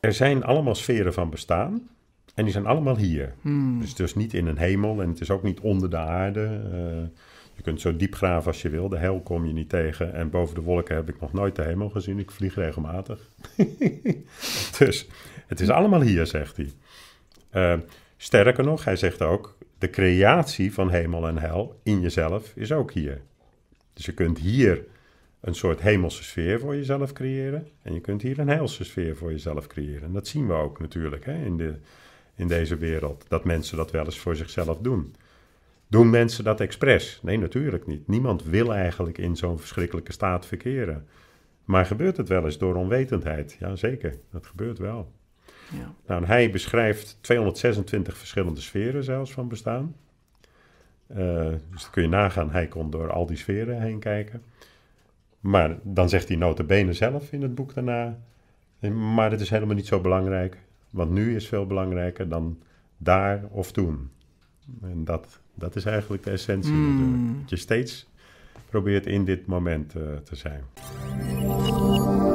Er zijn allemaal sferen van bestaan. En die zijn allemaal hier. Hmm. Dus, dus niet in een hemel en het is ook niet onder de aarde. Eh, je kunt zo diep graven als je wil. De hel kom je niet tegen. En boven de wolken heb ik nog nooit de hemel gezien. Ik vlieg regelmatig. dus het is allemaal hier, zegt hij. Eh, sterker nog, hij zegt ook: de creatie van hemel en hel in jezelf is ook hier. Dus je kunt hier een soort hemelse sfeer voor jezelf creëren. En je kunt hier een heilse sfeer voor jezelf creëren. En dat zien we ook natuurlijk hè, in, de, in deze wereld. Dat mensen dat wel eens voor zichzelf doen. Doen mensen dat expres? Nee, natuurlijk niet. Niemand wil eigenlijk in zo'n verschrikkelijke staat verkeren. Maar gebeurt het wel eens door onwetendheid? Ja, zeker. Dat gebeurt wel. Ja. Nou, hij beschrijft 226 verschillende sferen zelfs van bestaan. Eh, dus dan kun je nagaan, hij kon door al die sferen heen kijken. Maar dan zegt hij notabene zelf in het boek daarna, maar het is helemaal niet zo belangrijk, want nu is veel belangrijker dan daar of toen. En dat, dat is eigenlijk de essentie hmm. Dat je steeds probeert in dit moment eh, te zijn.